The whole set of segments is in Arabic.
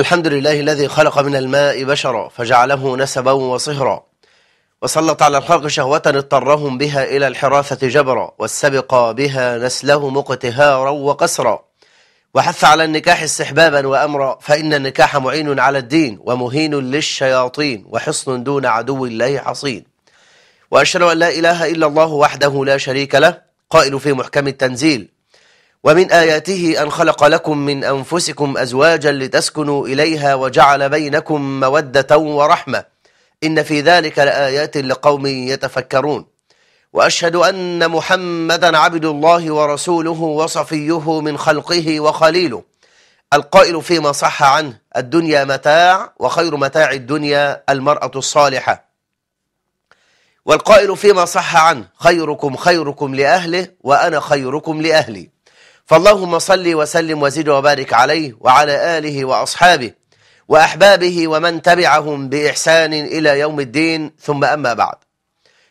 الحمد لله الذي خلق من الماء بشرا فجعله نسبا وصهرا وسلط على الخلق شهوة اضطرهم بها إلى الحراثة جبرا والسبق بها نسلهم اقتهارا وقسرا وحث على النكاح استحبابا وأمرا فإن النكاح معين على الدين ومهين للشياطين وحصن دون عدو الله حصين وأشهد أن لا إله إلا الله وحده لا شريك له قائل في محكم التنزيل ومن آياته أن خلق لكم من أنفسكم أزواجا لتسكنوا إليها وجعل بينكم مودة ورحمة إن في ذلك لآيات لقوم يتفكرون وأشهد أن محمدا عبد الله ورسوله وصفيه من خلقه وخليله القائل فيما صح عنه الدنيا متاع وخير متاع الدنيا المرأة الصالحة والقائل فيما صح عنه خيركم خيركم لأهله وأنا خيركم لأهلي فاللهم صل وسلم وزد وبارك عليه وعلى آله وأصحابه وأحبابه ومن تبعهم بإحسان إلى يوم الدين ثم أما بعد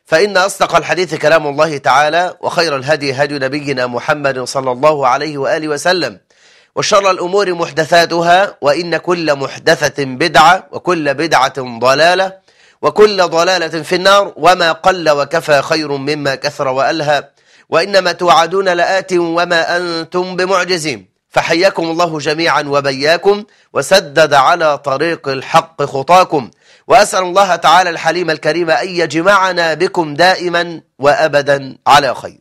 فإن أصدق الحديث كلام الله تعالى وخير الهدي هدي نبينا محمد صلى الله عليه وآله وسلم وشر الأمور محدثاتها وإن كل محدثة بدعة وكل بدعة ضلالة وكل ضلالة في النار وما قل وكفى خير مما كثر وألهى وإنما توعدون لآت وما أنتم بمعجزين فحياكم الله جميعا وبياكم وسدد على طريق الحق خطاكم وأسأل الله تعالى الحليم الكريم أن يجمعنا بكم دائما وأبدا على خير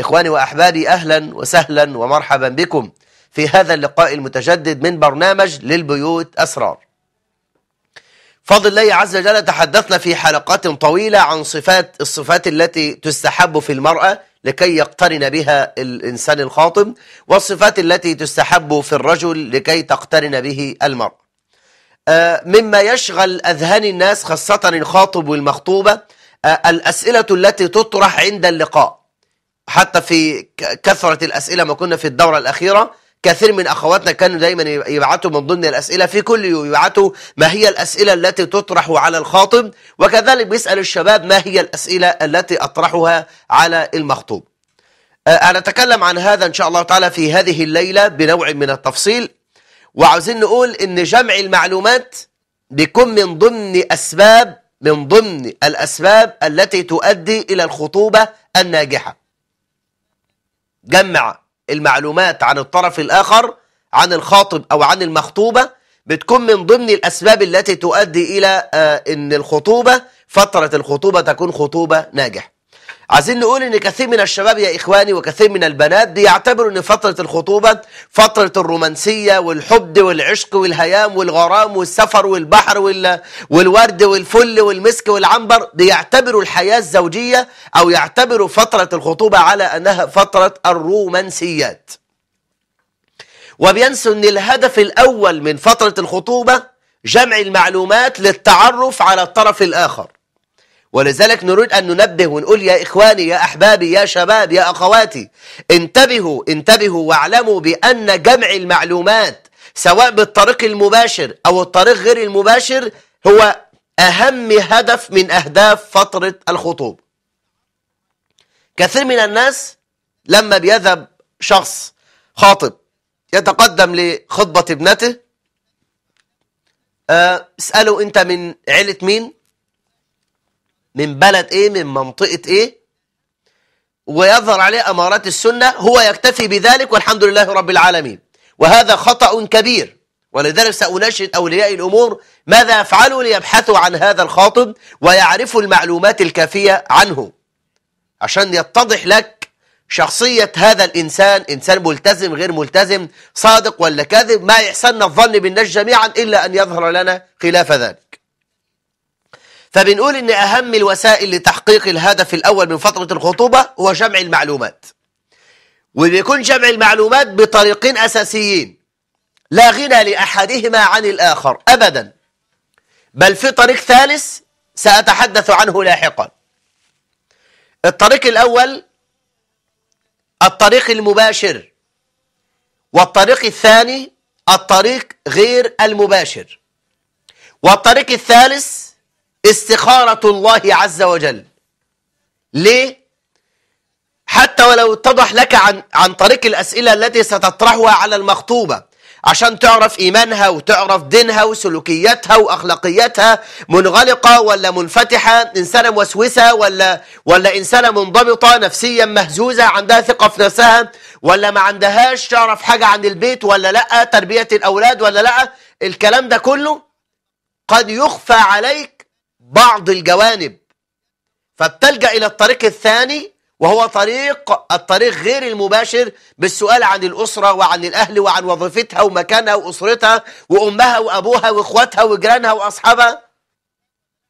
إخواني وأحبابي أهلا وسهلا ومرحبا بكم في هذا اللقاء المتجدد من برنامج للبيوت أسرار فضل الله عز وجل تحدثنا في حلقات طويلة عن صفات الصفات التي تستحب في المرأة لكي يقترن بها الإنسان الخاطب والصفات التي تستحب في الرجل لكي تقترن به المرء آه، مما يشغل أذهان الناس خاصة الخاطب والمخطوبة آه، الأسئلة التي تطرح عند اللقاء حتى في كثرة الأسئلة ما كنا في الدورة الأخيرة كثير من أخواتنا كانوا دايما يبعثوا من ضمن الأسئلة في كل يوم يبعثوا ما هي الأسئلة التي تطرح على الخاطب وكذلك بيسأل الشباب ما هي الأسئلة التي أطرحها على المخطوب أنا آه، أتكلم عن هذا إن شاء الله تعالى في هذه الليلة بنوع من التفصيل وعاوزين نقول إن جمع المعلومات بيكون من ضمن أسباب من ضمن الأسباب التي تؤدي إلى الخطوبة الناجحة جمع المعلومات عن الطرف الآخر عن الخاطب أو عن المخطوبة بتكون من ضمن الأسباب التي تؤدي إلى آه، أن الخطوبة فترة الخطوبة تكون خطوبة ناجحة عايزين نقول ان كثير من الشباب يا اخواني وكثير من البنات بيعتبروا ان فتره الخطوبه فتره الرومانسيه والحب والعشق والهيام والغرام والسفر والبحر وال... والورد والفل والمسك والعنبر بيعتبروا الحياه الزوجيه او يعتبروا فتره الخطوبه على انها فتره الرومانسيات. وبينسوا ان الهدف الاول من فتره الخطوبه جمع المعلومات للتعرف على الطرف الاخر. ولذلك نريد أن ننبه ونقول يا إخواني يا أحبابي يا شباب يا أخواتي انتبهوا انتبهوا واعلموا بأن جمع المعلومات سواء بالطريق المباشر أو الطريق غير المباشر هو أهم هدف من أهداف فترة الخطوبة كثير من الناس لما بيذهب شخص خاطب يتقدم لخطبة ابنته آه، اسأله أنت من عيلة مين من بلد ايه من منطقة ايه ويظهر عليه امارات السنة هو يكتفي بذلك والحمد لله رب العالمين وهذا خطأ كبير ولذلك سأناشد أولياء الأمور ماذا يفعلوا ليبحثوا عن هذا الخاطب ويعرفوا المعلومات الكافية عنه عشان يتضح لك شخصية هذا الإنسان إنسان ملتزم غير ملتزم صادق ولا كاذب ما يحسن الظن بالناس جميعا إلا أن يظهر لنا خلاف ذلك فبنقول ان اهم الوسائل لتحقيق الهدف الاول من فترة الخطوبة هو جمع المعلومات وبيكون جمع المعلومات بطريقين اساسيين لا غنى لاحدهما عن الاخر ابدا بل في طريق ثالث ساتحدث عنه لاحقا الطريق الاول الطريق المباشر والطريق الثاني الطريق غير المباشر والطريق الثالث استخارة الله عز وجل ليه؟ حتى ولو اتضح لك عن, عن طريق الأسئلة التي ستطرحها على المخطوبة عشان تعرف إيمانها وتعرف دينها وسلوكياتها وأخلاقياتها منغلقة ولا منفتحة إنسانة موسوسة ولا, ولا إنسانة منضبطة نفسيا مهزوزة عندها ثقة في نفسها ولا ما عندهاش تعرف حاجة عن البيت ولا لأ تربية الأولاد ولا لأ الكلام ده كله قد يخفى عليك بعض الجوانب فبتلجأ إلى الطريق الثاني وهو طريق الطريق غير المباشر بالسؤال عن الأسرة وعن الأهل وعن وظيفتها ومكانها وأسرتها وأمها وأبوها وإخواتها وجيرانها وأصحابها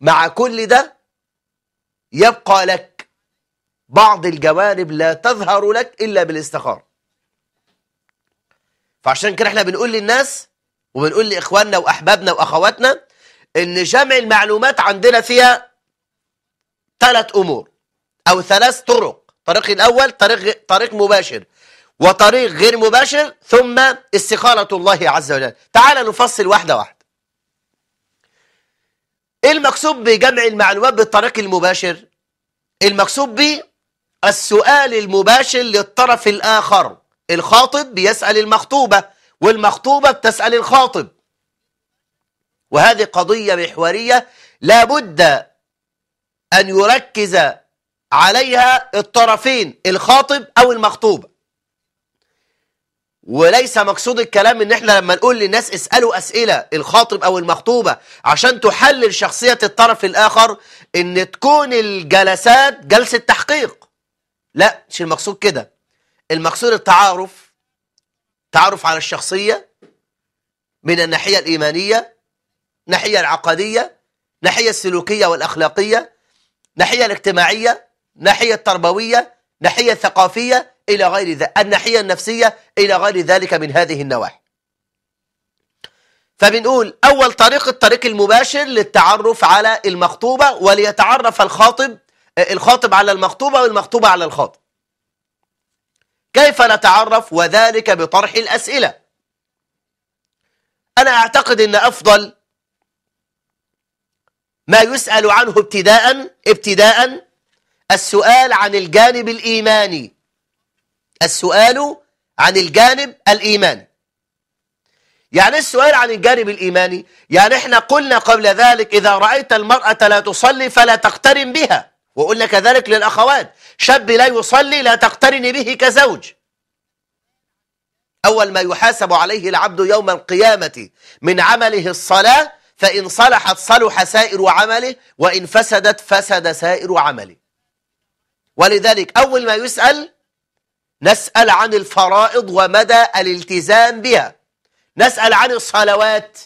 مع كل ده يبقى لك بعض الجوانب لا تظهر لك إلا بالاستخارة فعشان كده احنا بنقول للناس وبنقول لإخواننا وأحبابنا وأخواتنا ان جمع المعلومات عندنا فيها ثلاث امور او ثلاث طرق طريق الاول طريق طريق مباشر وطريق غير مباشر ثم استخارة الله عز وجل تعال نفصل واحدة واحدة إيه المقصود بجمع المعلومات بالطريق المباشر المقصود به السؤال المباشر للطرف الآخر الخاطب بيسأل المخطوبة والمخطوبة بتسأل الخاطب وهذه قضية محورية لابد أن يركز عليها الطرفين الخاطب أو المخطوب وليس مقصود الكلام ان احنا لما نقول للناس اسألوا اسئلة الخاطب او المخطوبة عشان تحلل شخصية الطرف الاخر ان تكون الجلسات جلسة تحقيق لا مش المقصود كده المقصود التعارف تعرف على الشخصية من الناحية الايمانية ناحية العقدية ناحية السلوكية والأخلاقية ناحية الاجتماعية ناحية التربوية ناحية الثقافية إلى غير ذلك الناحية النفسية إلى غير ذلك من هذه النواحي فبنقول أول طريق الطريق المباشر للتعرف على المخطوبة وليتعرف الخاطب الخاطب على المخطوبة والمخطوبة على الخاطب كيف نتعرف وذلك بطرح الأسئلة أنا أعتقد أن أفضل ما يسأل عنه ابتداء ابتداء السؤال عن الجانب الإيماني السؤال عن الجانب الإيماني يعني إيه السؤال عن الجانب الإيماني يعني احنا قلنا قبل ذلك إذا رأيت المرأة لا تصلي فلا تقترن بها وقلنا كذلك للأخوات شاب لا يصلي لا تقترن به كزوج أول ما يحاسب عليه العبد يوم القيامة من عمله الصلاة فإن صلحت صلح سائر عمله وإن فسدت فسد سائر عمله ولذلك أول ما يسأل نسأل عن الفرائض ومدى الالتزام بها نسأل عن الصلوات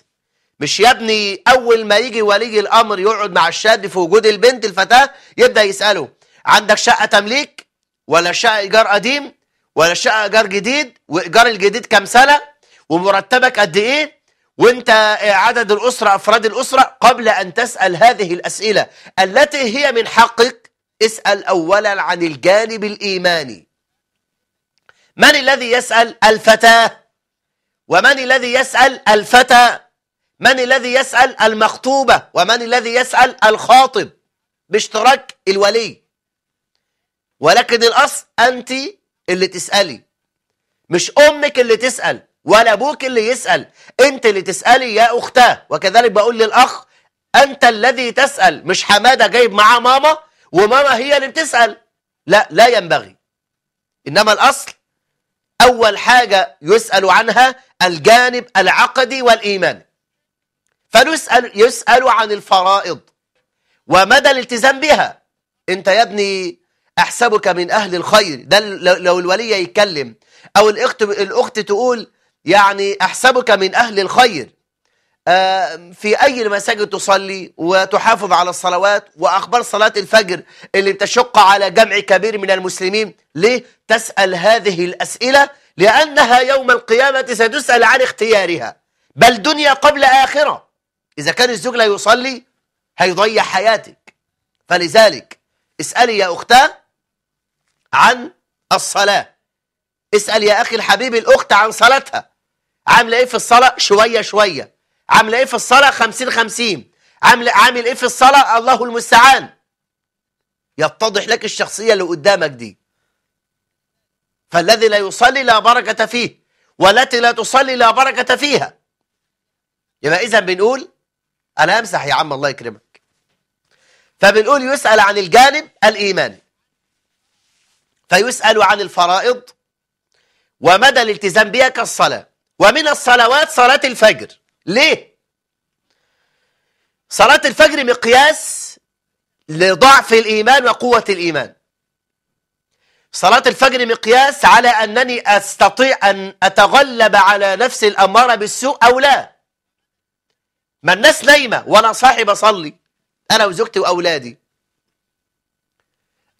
مش يا ابني أول ما يجي ولي الأمر يقعد مع الشاب في وجود البنت الفتاة يبدأ يسأله عندك شقة تمليك ولا شقة إيجار قديم ولا شقة إيجار جديد وإيجار الجديد كم سنة ومرتبك قد إيه وانت عدد الأسرة أفراد الأسرة قبل أن تسأل هذه الأسئلة التي هي من حقك اسأل أولا عن الجانب الإيماني من الذي يسأل الفتاة ومن الذي يسأل الفتى من الذي يسأل المخطوبة ومن الذي يسأل الخاطب باشتراك الولي ولكن الأصل أنت اللي تسألي مش أمك اللي تسأل ولا ابوك اللي يسال انت اللي تسالي يا اختاه وكذلك بقول للاخ انت الذي تسال مش حماده جايب معاه ماما وماما هي اللي بتسال لا لا ينبغي انما الاصل اول حاجه يسال عنها الجانب العقدي والايماني فنسال يسال عن الفرائض ومدى الالتزام بها انت يا ابني احسبك من اهل الخير ده لو الولي يتكلم او الاخت الاخت تقول يعني أحسبك من أهل الخير في أي المساجد تصلي وتحافظ على الصلوات وأخبار صلاة الفجر اللي بتشق على جمع كبير من المسلمين ليه تسأل هذه الأسئلة لأنها يوم القيامة ستسأل عن اختيارها بل دنيا قبل آخرة إذا كان الزوج لا يصلي هيضيع حياتك فلذلك اسألي يا أختاه عن الصلاة اسأل يا أخي الحبيب الأخت عن صلاتها عامله ايه في الصلاه شويه شويه عامله ايه في الصلاه 50 50 عامل عامل ايه في الصلاه الله المستعان يتضح لك الشخصيه اللي قدامك دي فالذي لا يصلي لا بركه فيه والتي لا تصلي لا بركه فيها يبقى اذا بنقول انا امسح يا عم الله يكرمك فبنقول يسال عن الجانب الايماني فيسال عن الفرائض ومدى الالتزام بها كالصلاه ومن الصلوات صلاة الفجر ليه؟ صلاة الفجر مقياس لضعف الإيمان وقوة الإيمان صلاة الفجر مقياس على أنني أستطيع أن أتغلب على نفسي الأمارة بالسوء أو لا ما الناس نايمة وأنا صاحي بصلي أنا وزوجتي وأولادي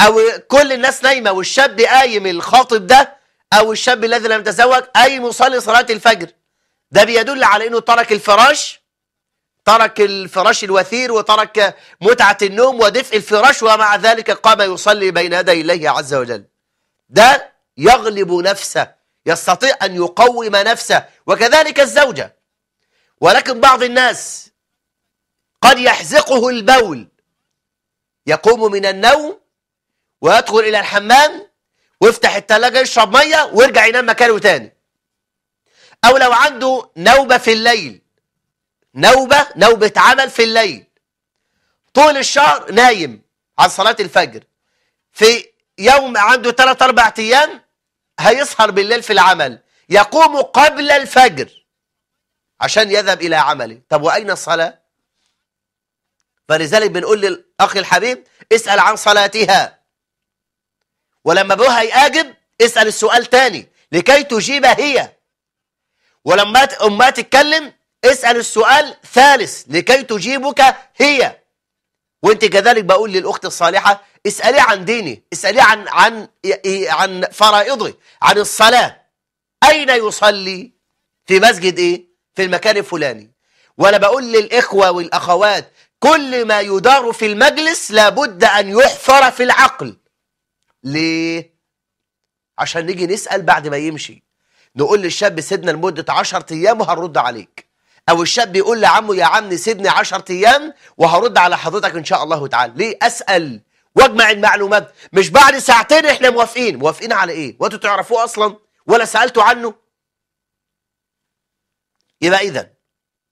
أو كل الناس نايمة والشاب قايم الخاطب ده أو الشاب الذي لم يتزوج أي مصلي صلاة الفجر ده بيدل على أنه ترك الفراش ترك الفراش الوثير وترك متعة النوم ودفء الفراش ومع ذلك قام يصلي بين يدي الله عز وجل ده يغلب نفسه يستطيع أن يقوم نفسه وكذلك الزوجة ولكن بعض الناس قد يحزقه البول يقوم من النوم ويدخل إلى الحمام وافتح التلاجة يشرب مية وارجع ينام مكانه تاني أو لو عنده نوبة في الليل نوبة نوبة عمل في الليل طول الشهر نايم عن صلاة الفجر في يوم عنده ثلاثة أربع أيام هيسهر بالليل في العمل يقوم قبل الفجر عشان يذهب إلى عمله طب وأين الصلاة؟ فلذلك بنقول للأخ الحبيب اسأل عن صلاتها ولما ابوها هيأجب اسأل السؤال تاني لكي تجيب هي ولما أمها تتكلم اسأل السؤال ثالث لكي تجيبك هي وانت كذلك بقول للأخت الصالحة اسألي عن ديني اسألي عن, عن, عن فرائضي عن الصلاة أين يصلي في مسجد إيه في المكان الفلاني وأنا بقول للإخوة والأخوات كل ما يدار في المجلس لابد أن يحفر في العقل ليه؟ عشان نيجي نسأل بعد ما يمشي نقول للشاب سيبنا لمدة 10 أيام وهنرد عليك أو الشاب يقول لعمه يا عم سيبني 10 أيام وهرد على حضرتك إن شاء الله تعالى ليه أسأل واجمع المعلومات مش بعد ساعتين احنا موافقين موافقين على ايه وانتوا تعرفوه اصلا ولا سالتوا عنه يبقى اذا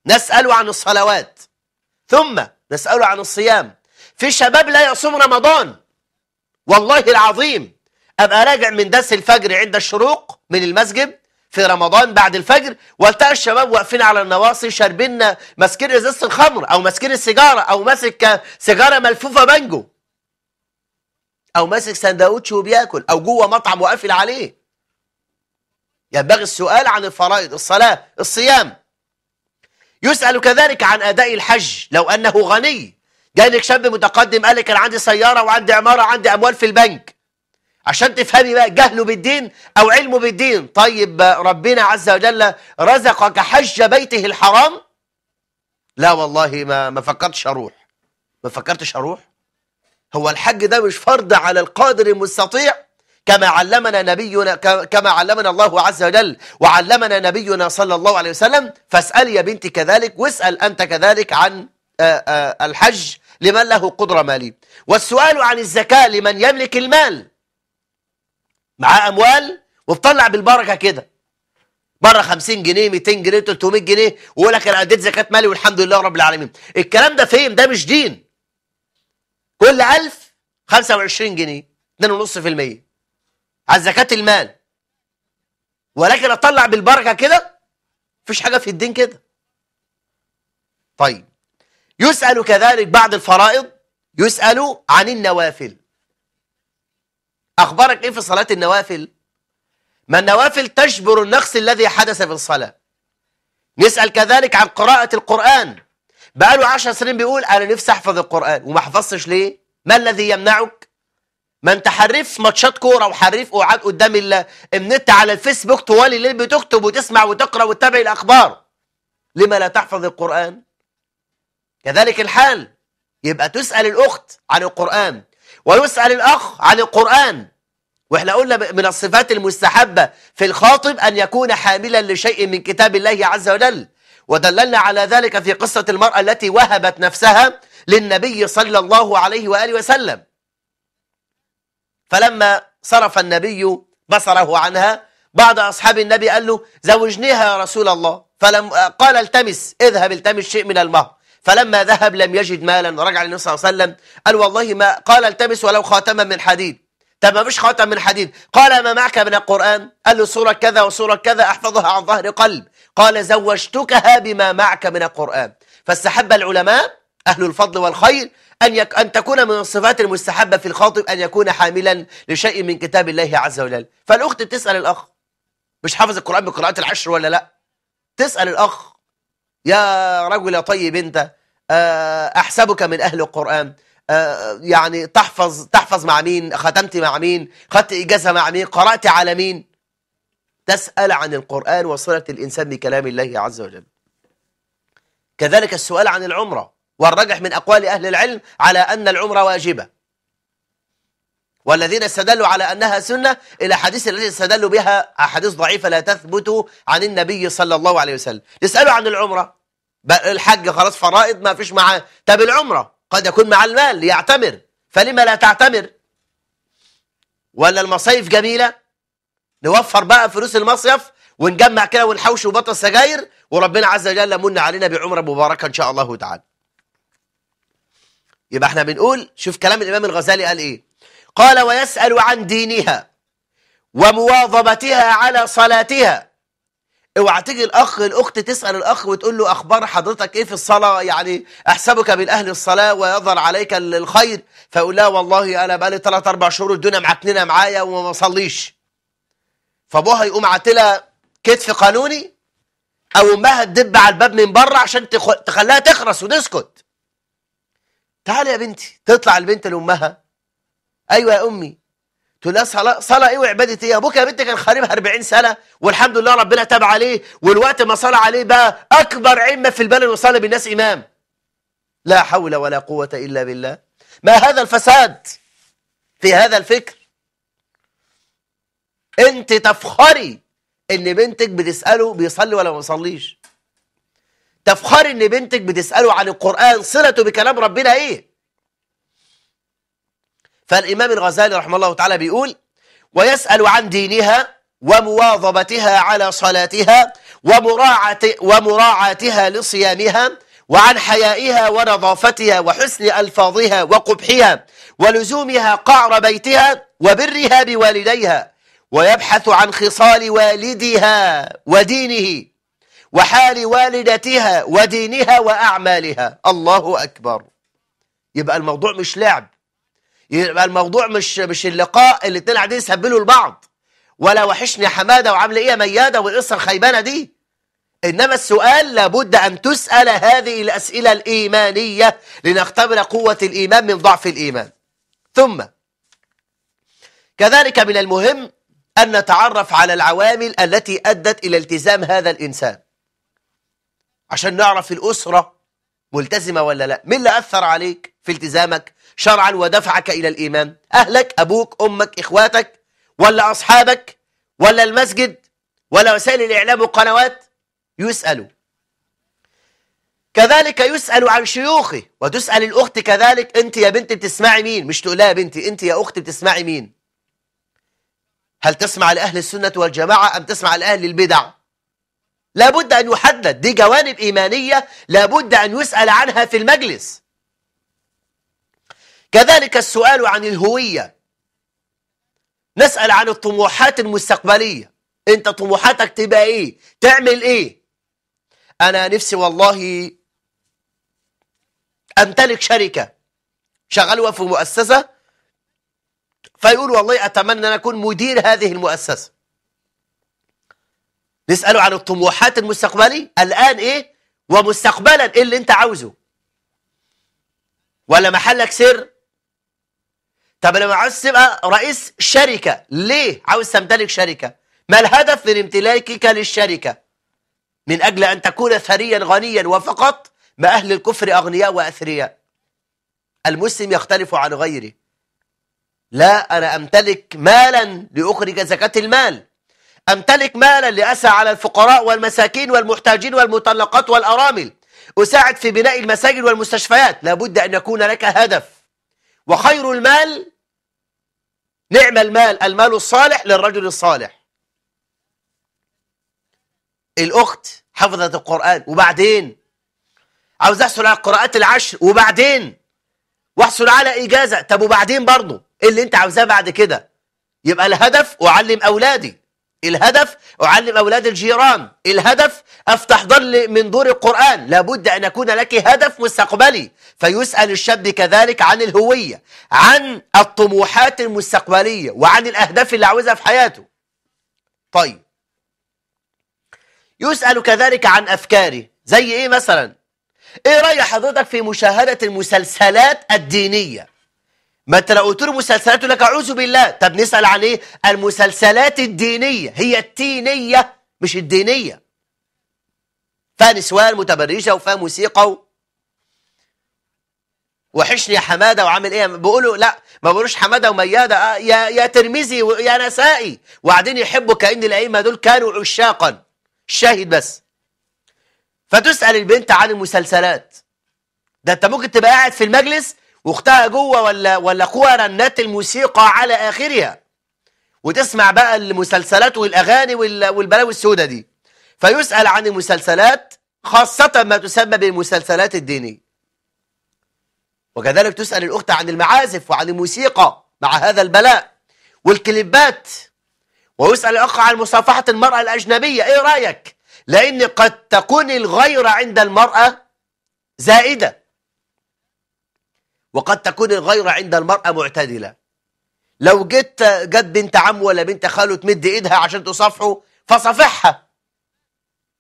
نسال عن الصلوات ثم نسال عن الصيام في شباب لا يصوم رمضان والله العظيم ابقى راجع من درس الفجر عند الشروق من المسجد في رمضان بعد الفجر والتقى الشباب واقفين على النواصي شاربين ماسكين ازازه الخمر او ماسكين السيجاره او ماسك سيجاره ملفوفه بانجو او ماسك سندوتش وبياكل او جوه مطعم وقافل عليه ينبغي السؤال عن الفرائض الصلاه الصيام يسال كذلك عن اداء الحج لو انه غني جاي لك شاب متقدم قال لك انا عندي سياره وعندي عماره وعندي اموال في البنك عشان تفهمي بقى جهله بالدين او علمه بالدين طيب ربنا عز وجل رزقك حج بيته الحرام لا والله ما ما فكرتش اروح ما فكرتش اروح هو الحج ده مش فرض على القادر المستطيع كما علمنا نبينا كما علمنا الله عز وجل وعلمنا نبينا صلى الله عليه وسلم فاسالي يا بنتي كذلك واسأل أنت كذلك عن الحج لمن له قدرة مالية والسؤال عن الزكاة لمن يملك المال معاه أموال وتطلع بالبركة كده بره 50 جنيه 200 جنيه 300 جنيه ويقول لك انا اديت زكاه مالي والحمد لله رب العالمين الكلام ده فين ده مش دين كل 1000 25 جنيه 2.5% على زكاه المال ولكن اطلع بالبركه كده مفيش حاجه في الدين كده طيب يسأل كذلك بعد الفرائض يسأل عن النوافل أخبارك إيه في صلاة النوافل؟ ما النوافل تجبر النقص الذي حدث في الصلاة نسأل كذلك عن قراءة القرآن بقاله عشر سنين بيقول أنا نفسي أحفظ القرآن وما حفظتش ليه؟ ما الذي يمنعك؟ ما انت حريف ماتشات كوره وحريف قعاد قدام النت على الفيسبوك طوال الليل بتكتب وتسمع وتقرا وتتابع الاخبار لما لا تحفظ القران كذلك الحال يبقى تسأل الأخت عن القرآن ويسأل الأخ عن القرآن واحنا قلنا من الصفات المستحبة في الخاطب أن يكون حاملا لشيء من كتاب الله عز وجل ودللنا على ذلك في قصة المرأة التي وهبت نفسها للنبي صلى الله عليه وآله وسلم فلما صرف النبي بصره عنها بعض أصحاب النبي قال له زوجنيها يا رسول الله فلم قال التمس اذهب التمس شيء من المهر فلما ذهب لم يجد مالا رجع للنبي صلى الله عليه وسلم قال والله ما قال التمس ولو خاتما من حديد طب ما فيش خاتم من حديد قال ما معك من القرآن قال له سورة كذا وسورة كذا أحفظها عن ظهر قلب قال زوجتكها بما معك من القرآن فاستحب العلماء أهل الفضل والخير أن, يك... أن تكون من الصفات المستحبة في الخاطب أن يكون حاملا لشيء من كتاب الله عز وجل فالأخت تسأل الأخ مش حافظ القرآن بقراءه العشر ولا لا تسأل الأخ يا رجل يا طيب أنت آه، أحسبك من أهل القرآن آه، يعني تحفظ تحفظ مع مين ختمت مع مين خدت إجازة مع مين قرأت على مين تسأل عن القرآن وصلة الإنسان بكلام الله عز وجل كذلك السؤال عن العمرة والرجح من أقوال أهل العلم على أن العمرة واجبة والذين استدلوا على أنها سنة إلى حديث التي استدلوا بها أحاديث ضعيفة لا تثبت عن النبي صلى الله عليه وسلم يسألوا عن العمرة الحج خلاص فرائض ما فيش معاه طب العمرة قد يكون مع المال ليعتمر فلما لا تعتمر ولا المصايف جميلة نوفر بقى فلوس المصيف ونجمع كده ونحوش بطل سجاير وربنا عز وجل من علينا بعمرة مباركة إن شاء الله تعالى يبقى احنا بنقول شوف كلام الإمام الغزالي قال إيه قال ويسأل عن دينها ومواظبتها على صلاتها اوعى تيجي الاخ الاخت تسال الاخ وتقول له اخبار حضرتك ايه في الصلاه يعني احسبك من اهل الصلاه ويظهر عليك الخير فيقول لها والله انا بقى لي ثلاث اربع شهور الدنيا معكننه معايا وما بصليش فابوها يقوم عاتلها كتف قانوني او امها تدب على الباب من بره عشان تخليها تخرس وتسكت تعالي يا بنتي تطلع البنت لامها ايوه يا امي تقول لها صلاه صلاه ايه وعباده ايه ابوك يا بنتي كان خاربها 40 سنه والحمد لله ربنا تاب عليه والوقت ما صلى عليه بقى اكبر عمه في البلد وصلى بالناس امام لا حول ولا قوه الا بالله ما هذا الفساد في هذا الفكر انت تفخري ان بنتك بتساله بيصلي ولا ما بيصليش تفخري ان بنتك بتساله عن القران صلته بكلام ربنا ايه فالإمام الغزالي رحمه الله تعالى بيقول ويسأل عن دينها ومواظبتها على صلاتها ومراعاتها لصيامها وعن حيائها ونظافتها وحسن ألفاظها وقبحها ولزومها قعر بيتها وبرها بوالديها ويبحث عن خصال والدها ودينه وحال والدتها ودينها وأعمالها الله أكبر يبقى الموضوع مش لعب يبقى الموضوع مش مش اللقاء اللي الاثنين قاعدين يسبلوا لبعض ولا وحشني حماده وعامله ايه يا مياده والقصه الخيبانه دي انما السؤال لابد ان تسال هذه الاسئله الايمانيه لنختبر قوه الايمان من ضعف الايمان ثم كذلك من المهم ان نتعرف على العوامل التي ادت الى التزام هذا الانسان عشان نعرف الاسره ملتزمه ولا لا مين اللي اثر عليك في التزامك شرعا ودفعك إلى الإيمان أهلك أبوك أمك إخواتك ولا أصحابك ولا المسجد ولا وسائل الإعلام والقنوات يسألوا كذلك يسأل عن شيوخه وتسأل الأخت كذلك أنت يا بنتي بتسمعي مين مش تقول لها يا بنتي أنت يا أخت بتسمعي مين هل تسمع لأهل السنة والجماعة أم تسمع لأهل البدع لابد أن يحدد دي جوانب إيمانية لابد أن يسأل عنها في المجلس كذلك السؤال عن الهوية نسأل عن الطموحات المستقبلية انت طموحاتك تبقى ايه تعمل ايه انا نفسي والله امتلك شركة شغلوها في مؤسسة فيقول والله اتمنى ان اكون مدير هذه المؤسسة نسأله عن الطموحات المستقبلية الان ايه ومستقبلا ايه اللي انت عاوزه ولا محلك سر طب انا ما عاوز تبقى رئيس شركه ليه عاوز تمتلك شركه ما الهدف من امتلاكك للشركه من اجل ان تكون ثريا غنيا وفقط ما اهل الكفر اغنياء واثرياء المسلم يختلف عن غيره لا انا امتلك مالا لاخرج زكاه المال امتلك مالا لاسعى على الفقراء والمساكين والمحتاجين والمطلقات والارامل اساعد في بناء المساجد والمستشفيات لابد ان يكون لك هدف وخير المال نعم المال المال الصالح للرجل الصالح الأخت حفظت القرآن وبعدين عاوز أحصل على القراءات العشر وبعدين واحصل على إجازة طب وبعدين برضه إيه اللي أنت عاوزاه بعد كده يبقى الهدف أعلم أولادي الهدف أعلم أولاد الجيران الهدف أفتح ظل من دور القرآن لابد أن يكون لك هدف مستقبلي فيسأل الشاب كذلك عن الهوية عن الطموحات المستقبلية وعن الأهداف اللي عاوزها في حياته طيب يسأل كذلك عن أفكاري زي إيه مثلا إيه رأي حضرتك في مشاهدة المسلسلات الدينية ما انت لو قلت له مسلسلات لك اعوذ بالله طب نسال عن ايه المسلسلات الدينيه هي التينيه مش الدينيه فيها نسوان متبرجه وفيها موسيقى و... وحشني يا حماده وعامل ايه بقوله لا ما بقولوش حماده ومياده آه يا يا ترمذي ويا نسائي وبعدين يحبوا كان الائمه دول كانوا عشاقا شاهد بس فتسال البنت عن المسلسلات ده انت ممكن تبقى قاعد في المجلس واختها جوه ولا ولا اخوها رنات الموسيقى على اخرها وتسمع بقى المسلسلات والاغاني والبلاوي السوداء دي فيسال عن المسلسلات خاصه ما تسمى بالمسلسلات الدينيه وكذلك تسال الاخت عن المعازف وعن الموسيقى مع هذا البلاء والكليبات ويسال الاخ عن مصافحه المراه الاجنبيه ايه رايك لان قد تكون الغيره عند المراه زائده وقد تكون الغيرة عند المرأة معتدلة لو جيت جت بنت عم ولا بنت خاله تمد ايدها عشان تصافحه فصافحها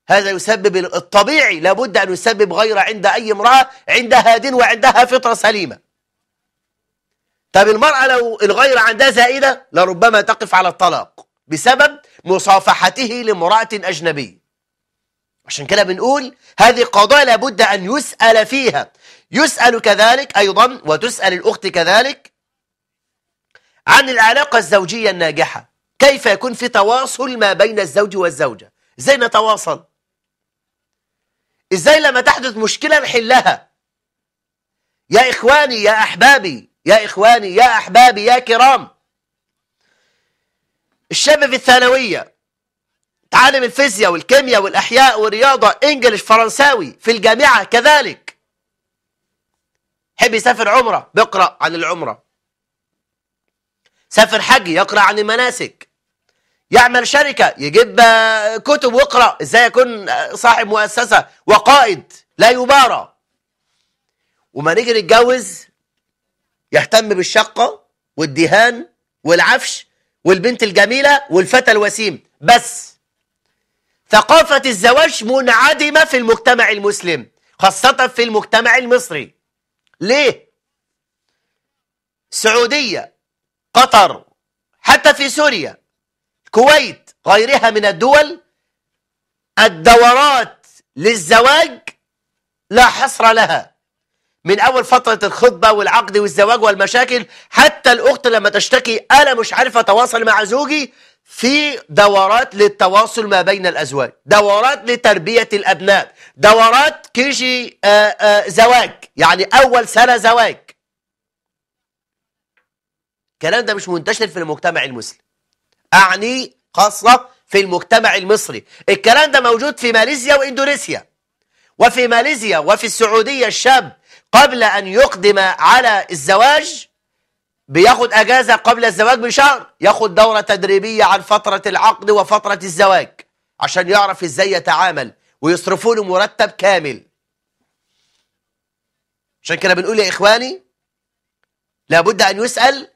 هذا يسبب الطبيعي لابد أن يسبب غيرة عند أي امرأة عندها دين وعندها فطرة سليمة طب المرأة لو الغيرة عندها زائدة لربما تقف على الطلاق بسبب مصافحته لامرأة أجنبية عشان كده بنقول هذه قضايا لابد أن يسأل فيها يسأل كذلك أيضا وتسأل الأخت كذلك عن العلاقة الزوجية الناجحة كيف يكون في تواصل ما بين الزوج والزوجة ازاي نتواصل ازاي لما تحدث مشكلة نحلها يا إخواني يا أحبابي يا إخواني يا أحبابي يا كرام الشاب في الثانوية تعلم الفيزياء والكيمياء والأحياء والرياضة إنجليش فرنساوي في الجامعة كذلك حب يسافر عمره بيقرا عن العمره سافر حج يقرا عن المناسك يعمل شركه يجيب آه، كتب ويقرا ازاي اكون آه، صاحب مؤسسه وقائد لا يبارى وما نيجي نتجوز يهتم بالشقه والدهان والعفش والبنت الجميله والفتى الوسيم بس ثقافه الزواج منعدمه في المجتمع المسلم خاصه في المجتمع المصري ليه السعودية قطر حتى في سوريا الكويت غيرها من الدول الدورات للزواج لا حصر لها من أول فترة الخطبة والعقد والزواج والمشاكل حتى الأخت لما تشتكي أنا مش عارفة أتواصل مع زوجي في دورات للتواصل ما بين الأزواج دورات لتربية الأبناء دورات كيجي آآ آه، آآ آه، زواج يعني اول سنه زواج الكلام ده مش منتشر في المجتمع المسلم اعني خاصه في المجتمع المصري الكلام ده موجود في ماليزيا واندونيسيا وفي ماليزيا وفي السعوديه الشاب قبل ان يقدم على الزواج بياخد اجازه قبل الزواج بشهر ياخد دوره تدريبيه عن فتره العقد وفتره الزواج عشان يعرف ازاي يتعامل ويصرفوا له مرتب كامل عشان كده بنقول يا إخواني لابد أن يسأل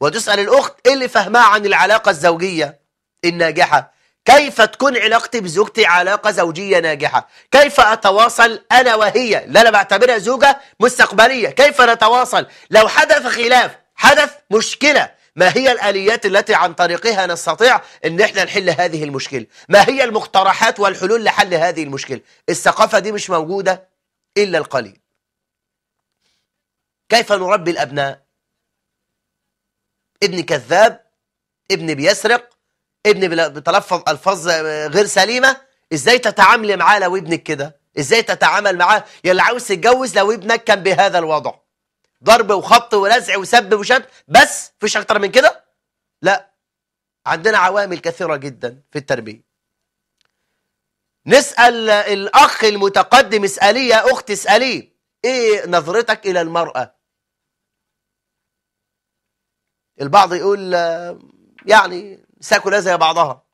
وتسأل الأخت إيه اللي فهمها عن العلاقة الزوجية الناجحة كيف تكون علاقتي بزوجتي علاقة زوجية ناجحة كيف أتواصل أنا وهي اللي أنا بعتبرها زوجة مستقبلية كيف نتواصل لو حدث خلاف حدث مشكلة ما هي الآليات التي عن طريقها نستطيع أن احنا نحل هذه المشكلة ما هي المقترحات والحلول لحل هذه المشكلة الثقافة دي مش موجودة إلا القليل كيف نربي الأبناء ابن كذاب ابن بيسرق ابن بتلفظ ألفاظ غير سليمة إزاي تتعاملي معاه لو ابنك كده إزاي تتعامل معاه يلي عاوز يتجوز لو ابنك كان بهذا الوضع ضرب وخبط ولزع وسب وشد بس مفيش أكتر من كده لا عندنا عوامل كثيرة جدا في التربية نسأل الأخ المتقدم اسأليه يا أخت اسأليه إيه نظرتك إلى المرأة البعض يقول آه، يعني نساء كلها زي بعضها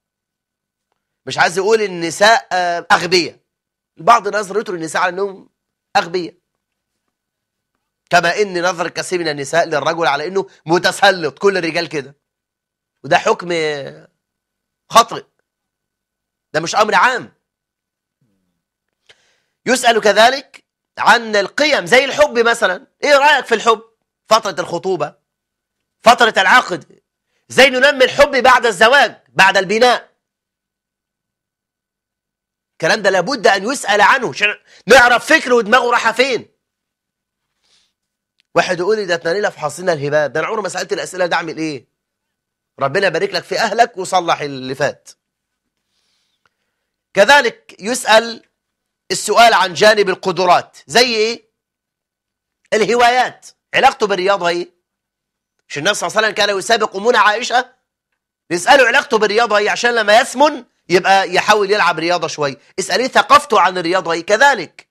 مش عايز يقول النساء آه، أغبية البعض نظرته للنساء على أنهم أغبية كما أن نظر كثير من النساء للرجل على أنه متسلط كل الرجال كده وده حكم آه، خاطئ ده مش أمر عام يسأل كذلك عن القيم زي الحب مثلا ايه رأيك في الحب فترة الخطوبة فترة العقد ازاي ننمي الحب بعد الزواج بعد البناء الكلام ده لابد ان يسأل عنه عشان نعرف فكره ودماغه راح فين واحد يقول لي ده تنانينا في حصينا الهباب ده انا عمري ما سألت الاسئلة ده اعمل ايه ربنا يبارك لك في اهلك وصلح اللي فات كذلك يسأل السؤال عن جانب القدرات زي ايه الهوايات علاقته بالرياضة ايه مش النبي صلى الله عليه وسلم كان يسابق امنا عائشه يسالوا علاقته بالرياضه ايه عشان لما يسمن يبقى يحاول يلعب رياضه شويه اساليه ثقافته عن الرياضه ايه كذلك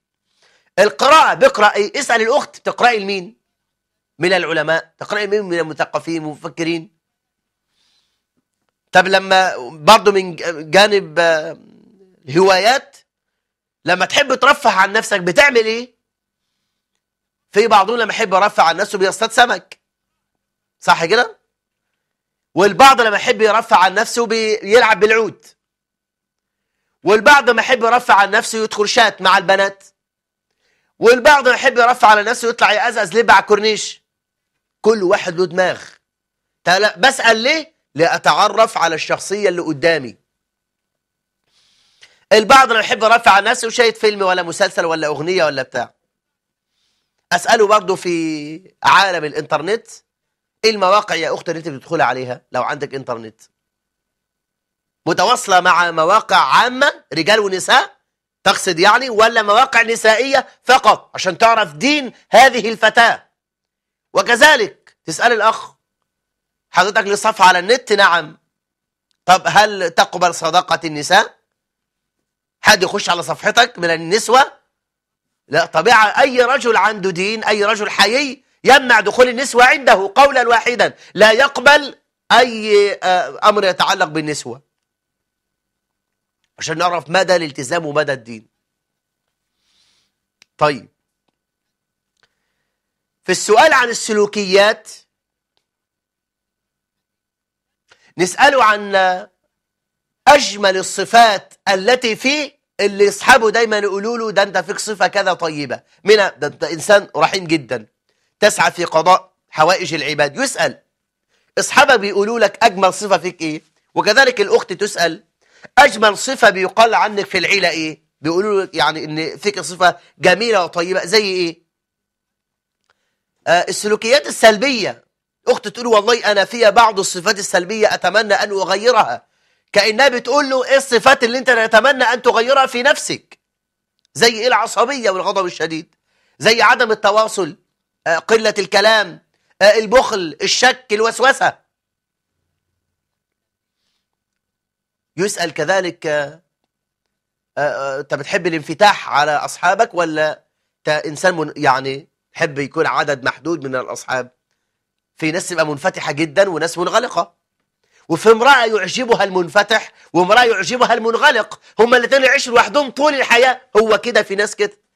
القراءه بيقرا ايه اسال الاخت بتقراي لمين من العلماء تقراي مين من المثقفين المفكرين طب لما برضه من جانب آه، الهوايات لما تحب ترفه عن نفسك بتعمل ايه في بعضهم لما يحب يرفه عن نفسه بيصطاد سمك صح كده والبعض لما يحب يرفع عن نفسه بيلعب بالعود والبعض لما يحب يرفع عن نفسه يدخل شات مع البنات والبعض لما يحب يرفع على نفسه يطلع يقزقز ليه على الكورنيش كل واحد له دماغ طيب بسأل ليه لأتعرف على الشخصية اللي قدامي البعض لما يحب يرفع عن نفسه شايف فيلم ولا مسلسل ولا أغنية ولا بتاع أسأله برضه في عالم الإنترنت ايه المواقع يا اختي اللي انت بتدخلي عليها لو عندك انترنت متواصله مع مواقع عامه رجال ونساء تقصد يعني ولا مواقع نسائيه فقط عشان تعرف دين هذه الفتاه وكذلك تسال الاخ حضرتك ليك صفحه على النت نعم طب هل تقبل صداقه النساء حد يخش على صفحتك من النسوه لا طبيعة أي رجل عنده دين أي رجل حيي يمنع دخول النسوة عنده قولا واحدا لا يقبل أي آه، أمر يتعلق بالنسوة عشان نعرف مدى الالتزام ومدى الدين طيب في السؤال عن السلوكيات نسأله عن أجمل الصفات التي فيه اللي يصحابه دايما يقولوا له ده أنت فيك صفة كذا طيبة منها ده أنت إنسان رحيم جدا تسعى في قضاء حوائج العباد يسأل اصحابها بيقولوا لك أجمل صفة فيك إيه وكذلك الأخت تسأل أجمل صفة بيقال عنك في العيلة إيه بيقولوا لك يعني إن فيك صفة جميلة وطيبة زي إيه آه السلوكيات السلبية أخت تقول والله أنا فيها بعض الصفات السلبية أتمنى أن أغيرها كأنها بتقول له إيه الصفات اللي أنت تتمنى أن تغيرها في نفسك زي إيه العصبية والغضب الشديد زي عدم التواصل آه، قلة الكلام آه، البخل الشك الوسوسة يسأل كذلك آه، أنت بتحب الانفتاح على أصحابك ولا إنسان من يعني تحب يكون عدد محدود من الأصحاب في ناس تبقى منفتحة جدا وناس منغلقة وفي امرأة يعجبها المنفتح وامرأة يعجبها المنغلق هما الاثنين يعيشوا لوحدهم طول الحياة هو كده في ناس كده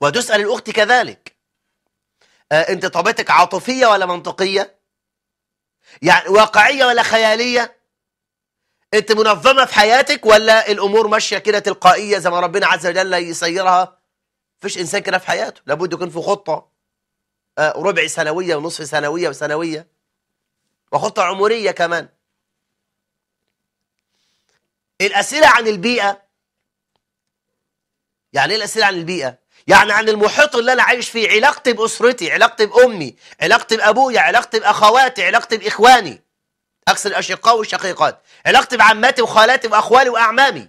وتسأل الأخت كذلك آه، أنت طبيعتك عاطفية ولا منطقية يعني واقعية ولا خيالية أنت منظمة في حياتك ولا الأمور ماشية كده تلقائية زي ما ربنا عز وجل يسيرها فيش إنسان كده في حياته لابد يكون في خطة آه، ربع سنوية ونصف سنوية وسنوية وخطة عمرية كمان الأسئلة عن البيئة يعني إيه الأسئلة عن البيئة يعني عن المحيط اللي انا عايش فيه علاقتي باسرتي علاقتي بامي علاقتي بابويا علاقتي باخواتي علاقتي باخواني اكثر الاشقاء والشقيقات علاقتي بعماتي وخالاتي واخوالي واعمامي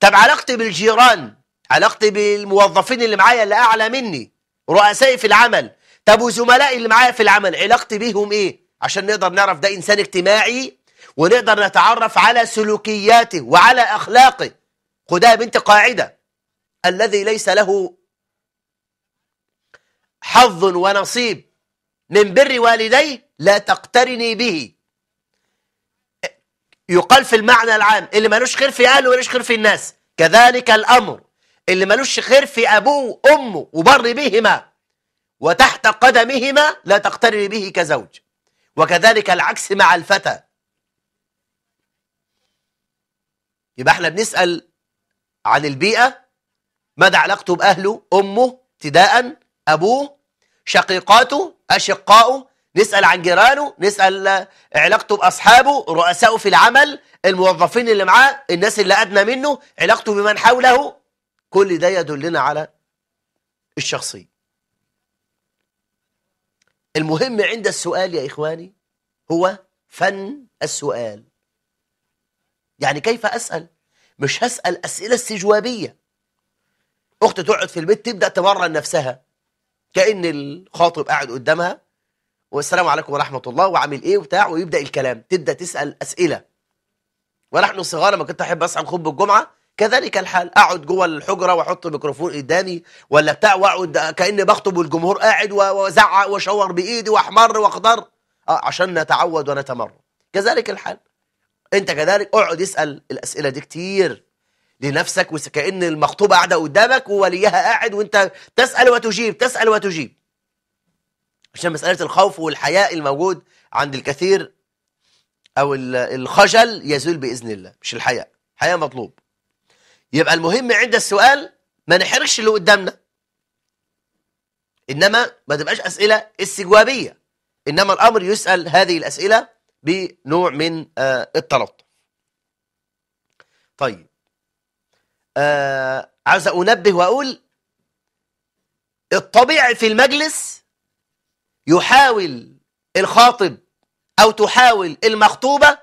طب علاقتي بالجيران علاقتي بالموظفين اللي معايا اللي اعلى مني رؤسائي في العمل طب وزملائي اللي معايا في العمل علاقتي بيهم ايه عشان نقدر نعرف ده انسان اجتماعي ونقدر نتعرف على سلوكياته وعلى اخلاقه خدها يا بنت قاعده الذي ليس له حظ ونصيب من بر والديه لا تقترني به يقال في المعنى العام اللي ملوش خير في اهله ملوش خير في الناس كذلك الامر اللي ملوش خير في ابوه وامه وبر بهما وتحت قدمهما لا تقترني به كزوج وكذلك العكس مع الفتى يبقى احنا بنسال عن البيئه مدى علاقته بأهله أمه ابتداء أبوه شقيقاته أشقائه نسأل عن جيرانه نسأل علاقته بأصحابه رؤسائه في العمل الموظفين اللي معاه الناس اللي أدنى منه علاقته بمن حوله كل ده يدلنا على الشخصية المهم عند السؤال يا إخواني هو فن السؤال يعني كيف أسأل مش هسأل أسئلة استجوابية اخت تقعد في البيت تبدا تمرن نفسها كان الخاطب قاعد قدامها والسلام عليكم ورحمه الله وعامل ايه وبتاع ويبدا الكلام تبدا تسال اسئله ونحن صغار لما كنت احب أصحى خطبه الجمعه كذلك الحال اقعد جوه الحجره واحط ميكروفون قدامي ولا بتاع واقعد كاني بخطب والجمهور قاعد وازعق واشاور بايدي واحمر واخضر اه عشان نتعود ونتمرن كذلك الحال انت كذلك اقعد اسال الاسئله دي كتير لنفسك وكأن المخطوبة قاعدة قدامك ووليها قاعد وانت تسأل وتجيب تسأل وتجيب عشان مسألة الخوف والحياء الموجود عند الكثير أو الخجل يزول بإذن الله مش الحياء حياء مطلوب يبقى المهم عند السؤال ما نحرش اللي قدامنا إنما ما تبقاش أسئلة استجوابية إنما الأمر يسأل هذه الأسئلة بنوع من آه، التلطف طيب آه عاوز انبه واقول الطبيعي في المجلس يحاول الخاطب او تحاول المخطوبه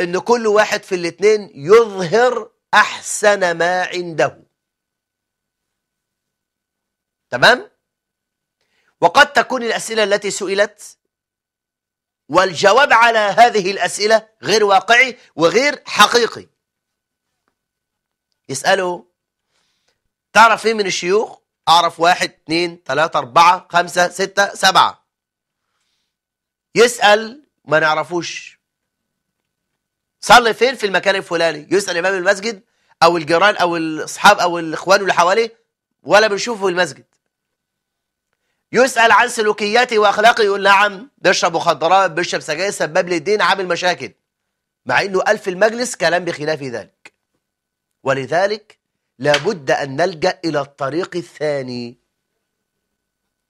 ان كل واحد في الاثنين يظهر احسن ما عنده تمام وقد تكون الاسئله التي سئلت والجواب على هذه الاسئله غير واقعي وغير حقيقي يسأله تعرف ايه من الشيوخ اعرف واحد اتنين تلاتة اربعة خمسة ستة سبعة يسأل ما نعرفوش صلي فين في المكان الفلاني يسأل امام المسجد او الجيران او الاصحاب او الاخوان اللي حواليه ولا بنشوفه في المسجد يسأل عن سلوكياته واخلاقه يقول نعم بيشرب مخدرات بيشرب سجاير سبب لي الدين عامل مشاكل مع انه قال في المجلس كلام بخلاف ذلك ولذلك لابد أن نلجأ إلى الطريق الثاني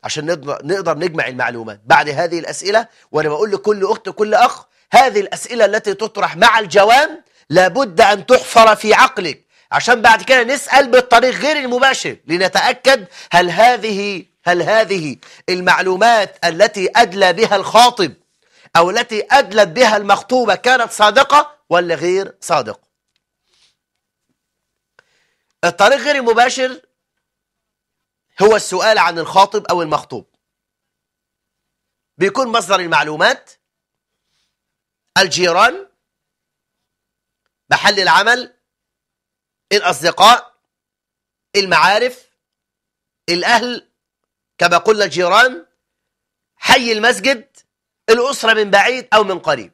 عشان نقدر نجمع المعلومات بعد هذه الأسئلة وأنا بقول لكل أخت وكل أخ هذه الأسئلة التي تطرح مع الجواب لابد أن تحفر في عقلك عشان بعد كده نسأل بالطريق غير المباشر لنتأكد هل هذه هل هذه المعلومات التي أدلى بها الخاطب أو التي أدلت بها المخطوبة كانت صادقة ولا غير صادقة الطريق غير المباشر هو السؤال عن الخاطب أو المخطوب بيكون مصدر المعلومات الجيران محل العمل الأصدقاء المعارف الأهل كما قلنا الجيران حي المسجد الأسرة من بعيد أو من قريب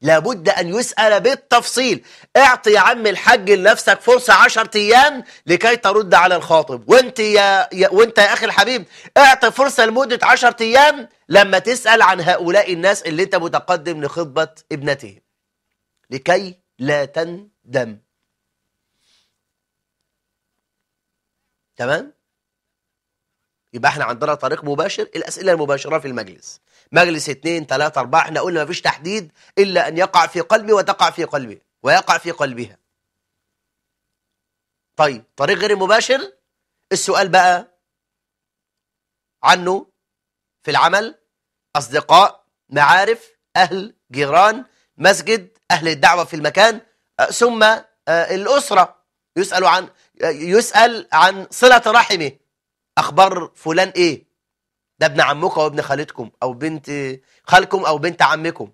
لابد أن يسأل بالتفصيل اعطي يا عم الحاج لنفسك فرصة عشر أيام لكي ترد على الخاطب وانت يا, يا وانت يا أخي الحبيب اعطي فرصة لمدة عشر أيام لما تسأل عن هؤلاء الناس اللي انت متقدم لخطبة ابنتهم لكي لا تندم تمام؟ يبقى احنا عندنا طريق مباشر الأسئلة المباشرة في المجلس مجلس اثنين ثلاثة أربعة احنا قلنا مفيش تحديد إلا أن يقع في قلبي وتقع في قلبي ويقع في قلبها طيب طريق غير مباشر السؤال بقى عنه في العمل أصدقاء معارف أهل جيران مسجد أهل الدعوة في المكان آه، ثم آه، الأسرة يسأل عن آه، يسأل عن صلة رحمه أخبار فلان إيه ده ابن عمكم او ابن خالتكم او بنت خالكم او بنت عمكم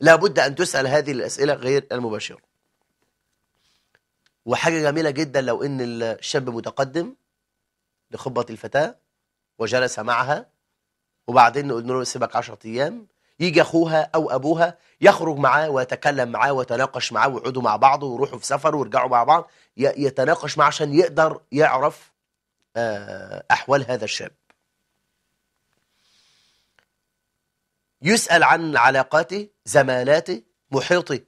لابد ان تسال هذه الاسئله غير المباشره وحاجه جميله جدا لو ان الشاب متقدم لخطبه الفتاه وجلس معها وبعدين قلنا له سيبك 10 ايام يجي اخوها او ابوها يخرج معاه ويتكلم معاه ويتناقش معاه ويقعدوا مع بعض ويروحوا في سفر ويرجعوا مع بعض يتناقش معاه عشان يقدر يعرف آه، احوال هذا الشاب يسأل عن علاقاته زمالاته محيطه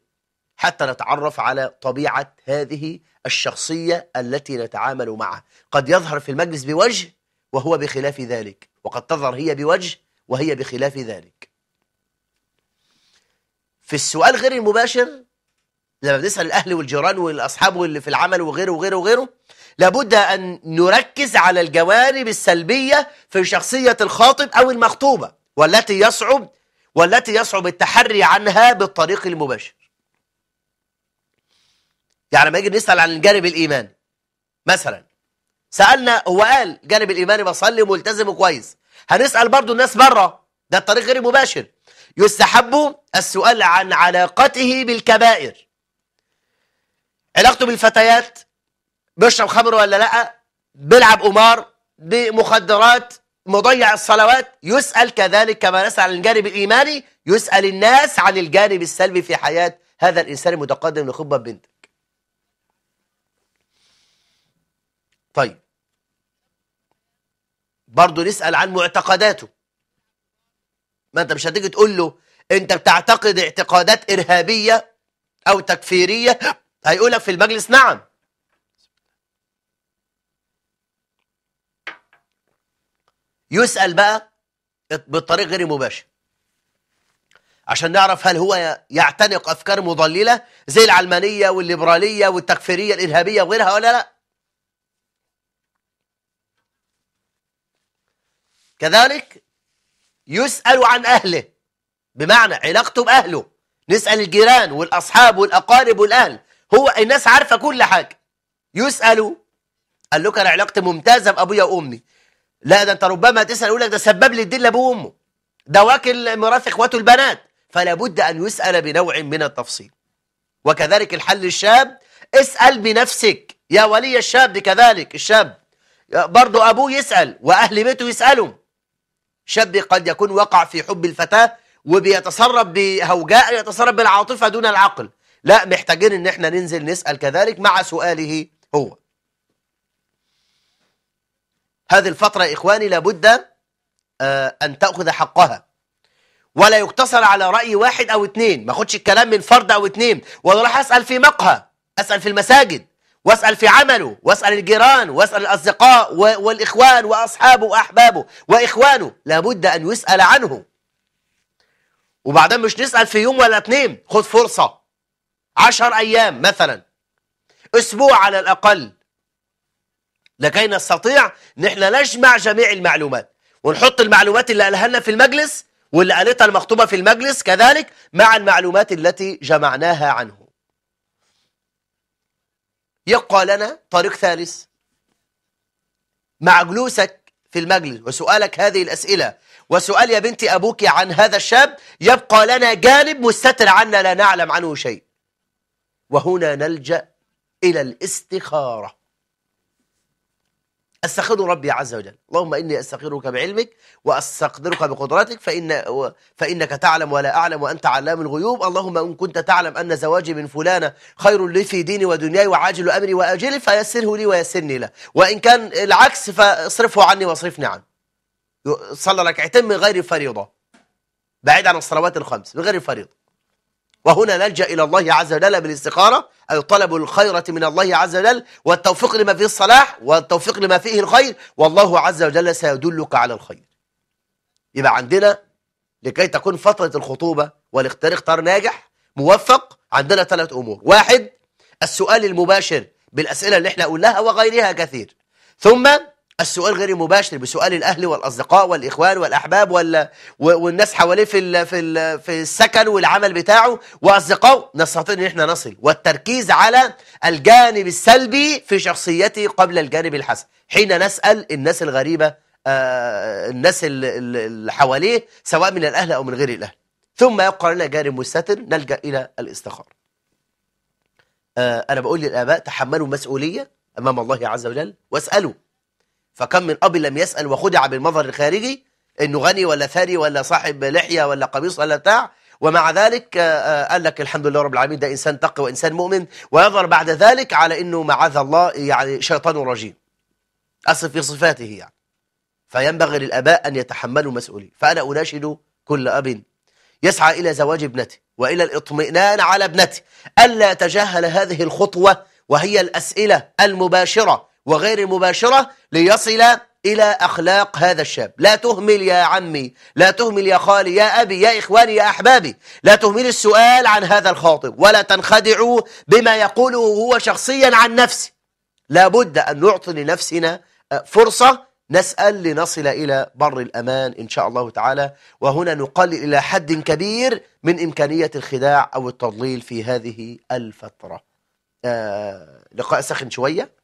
حتى نتعرف على طبيعة هذه الشخصية التي نتعامل معها قد يظهر في المجلس بوجه وهو بخلاف ذلك وقد تظهر هي بوجه وهي بخلاف ذلك في السؤال غير المباشر لما بنسأل الأهل والجيران والأصحاب واللي في العمل وغيره وغيره وغيره لابد أن نركز على الجوانب السلبية في شخصية الخاطب أو المخطوبة والتي يصعب والتي يصعب التحري عنها بالطريق المباشر يعني لما يجي نسأل عن الجانب الإيماني مثلا سألنا هو قال الجانب الإيماني بصلي وملتزم وكويس هنسأل برضو الناس بره ده الطريق غير مباشر يستحب السؤال عن علاقته بالكبائر علاقته بالفتيات بيشرب خمر ولا لا بيلعب قمار بمخدرات مضيع الصلوات يسأل كذلك كما نسأل عن الجانب الإيماني يسأل الناس عن الجانب السلبي في حياة هذا الإنسان المتقدم لخطبة بنتك طيب برضه نسأل عن معتقداته ما أنت مش هتيجي تقول له أنت بتعتقد اعتقادات إرهابية أو تكفيرية هيقولك في المجلس نعم يسأل بقى بالطريق غير مباشر عشان نعرف هل هو يعتنق أفكار مضللة زي العلمانية والليبرالية والتكفيرية الإرهابية وغيرها ولا لا كذلك يسأل عن أهله بمعنى علاقته بأهله نسأل الجيران والأصحاب والأقارب والأهل هو الناس عارفة كل حاجة يسألوا قال لك أنا علاقتي ممتازة بأبويا وأمي لا ده انت ربما تسال يقول لك ده سبب لي الدين لابوه وامه ده واكل ميراث اخواته البنات فلا بد ان يسال بنوع من التفصيل وكذلك الحل الشاب اسال بنفسك يا ولي الشاب كذلك الشاب برضه ابوه يسال واهل بيته يسالوا شاب قد يكون وقع في حب الفتاه وبيتصرف بهوجاء يتصرف بالعاطفه دون العقل لا محتاجين ان احنا ننزل نسال كذلك مع سؤاله هو هذه الفترة يا إخواني لابد آه، أن تأخذ حقها ولا يقتصر على رأي واحد أو اتنين ما أخدش الكلام من فرد أو اتنين ولا راح أسأل في مقهى أسأل في المساجد واسأل في عمله واسأل الجيران واسأل الأصدقاء والإخوان وأصحابه وأحبابه وإخوانه لابد أن يسأل عنه وبعدين مش نسأل في يوم ولا اتنين خد فرصة عشر أيام مثلا أسبوع على الأقل لكي نستطيع ان احنا نجمع جميع المعلومات ونحط المعلومات اللي قالها لنا في المجلس واللي قالتها المخطوبة في المجلس كذلك مع المعلومات التي جمعناها عنه يبقى لنا طريق ثالث مع جلوسك في المجلس وسؤالك هذه الأسئلة وسؤال يا بنتي أبوك عن هذا الشاب يبقى لنا جانب مستتر عنا لا نعلم عنه شيء وهنا نلجأ إلى الاستخارة استخير ربي عز وجل اللهم إني أستخيرك بعلمك وأستقدرك بقدرتك فإن فإنك تعلم ولا أعلم وأنت علام الغيوب اللهم إن كنت تعلم أن زواجي من فلانة خير لي في ديني ودنياي وعاجل أمري واجل فيسره لي ويسرني له وإن كان العكس فاصرفه عني واصرفني عنه صلى ركعتين من غير فريضة بعيد عن الصلوات الخمس من غير فريضة وهنا نلجأ إلى الله عز وجل بالاستخارة أي طلب الخيرة من الله عز وجل والتوفيق لما فيه الصلاح والتوفيق لما فيه الخير والله عز وجل سيدلك على الخير يبقى عندنا لكي تكون فترة الخطوبة والاختيار اختار ناجح موفق عندنا ثلاث أمور واحد السؤال المباشر بالأسئلة اللي احنا قلناها وغيرها كثير ثم السؤال غير مباشر بسؤال الاهل والاصدقاء والاخوان والاحباب وال... والناس حواليه في ال... في ال... في السكن والعمل بتاعه واصدقائه نستطيع ان احنا نصل والتركيز على الجانب السلبي في شخصيته قبل الجانب الحسن حين نسال الناس الغريبه آه، الناس اللي حواليه سواء من الاهل او من غير الاهل ثم يبقى لنا جانب مستتر نلجا الى الاستخاره آه، انا بقول للاباء تحملوا مسؤوليه امام الله عز وجل واسالوا فكم من اب لم يسال وخدع بالمظهر الخارجي انه غني ولا ثري ولا صاحب لحيه ولا قميص ولا بتاع ومع ذلك آه، آه، قال لك الحمد لله رب العالمين ده انسان تقي وانسان مؤمن ويظهر بعد ذلك على انه معاذ الله يعني شيطان رجيم اصل في صفاته يعني فينبغي للاباء ان يتحملوا مسؤوليه فانا اناشد كل اب يسعى الى زواج ابنته والى الاطمئنان على ابنته الا تجاهل هذه الخطوه وهي الاسئله المباشره وغير المباشرة ليصل إلى أخلاق هذا الشاب لا تهمل يا عمي لا تهمل يا خالي يا أبي يا إخواني يا أحبابي لا تهمل السؤال عن هذا الخاطب ولا تنخدعوا بما يقوله هو شخصيا عن نفسه لابد أن نعطي لنفسنا فرصة نسأل لنصل إلى بر الأمان إن شاء الله تعالى وهنا نقلل إلى حد كبير من إمكانية الخداع أو التضليل في هذه الفترة آه لقاء سخن شوية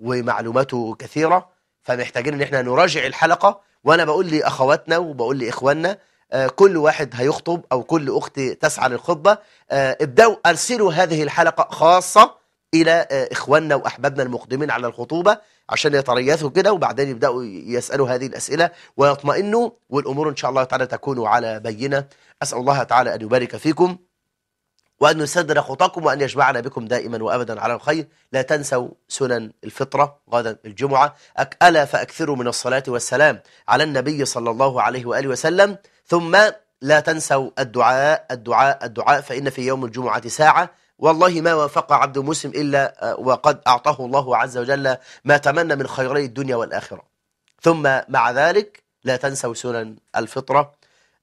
ومعلوماته كثيرة فمحتاجين ان احنا نراجع الحلقة وانا بقول لاخواتنا وبقول لاخواننا آه، كل واحد هيخطب او كل اخت تسعى للخطبه آه، ابداوا ارسلوا هذه الحلقه خاصه الى آه، اخواننا واحبابنا المقدمين على الخطوبه عشان يتريثوا كده وبعدين يبداوا يسالوا هذه الاسئله ويطمئنوا والامور ان شاء الله تعالى تكون على بينه اسال الله تعالى ان يبارك فيكم وأن يسدد خطاكم وأن يجمعنا بكم دائما وأبدا على الخير لا تنسوا سنن الفطرة غدا الجمعة ألا فأكثروا من الصلاة والسلام على النبي صلى الله عليه وآله وسلم ثم لا تنسوا الدعاء الدعاء الدعاء فإن في يوم الجمعة ساعة والله ما وافق عبد مسلم إلا آه، وقد أعطاه الله عز وجل ما تمنى من خيري الدنيا والآخرة ثم مع ذلك لا تنسوا سنن الفطرة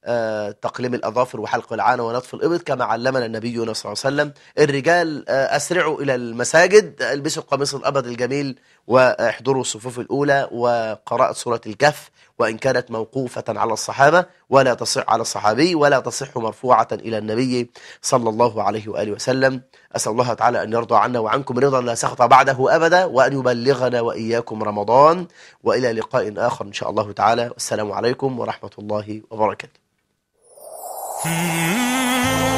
آه، تقليم الأظافر وحلق العانة ونطف الإبط كما علمنا النبي صلى الله عليه وسلم الرجال آه، أسرعوا إلى المساجد البسوا القميص الأبيض الجميل واحضروا الصفوف الأولى وقراءة سورة الكهف وإن كانت موقوفة على الصحابة ولا تصح على الصحابي ولا تصح مرفوعة إلى النبي صلى الله عليه وآله وسلم أسأل الله تعالى أن يرضى عنا وعنكم رضا لا سخط بعده أبدا وأن يبلغنا وإياكم رمضان وإلى لقاء آخر إن شاء الله تعالى والسلام عليكم ورحمة الله وبركاته Mm-hmm.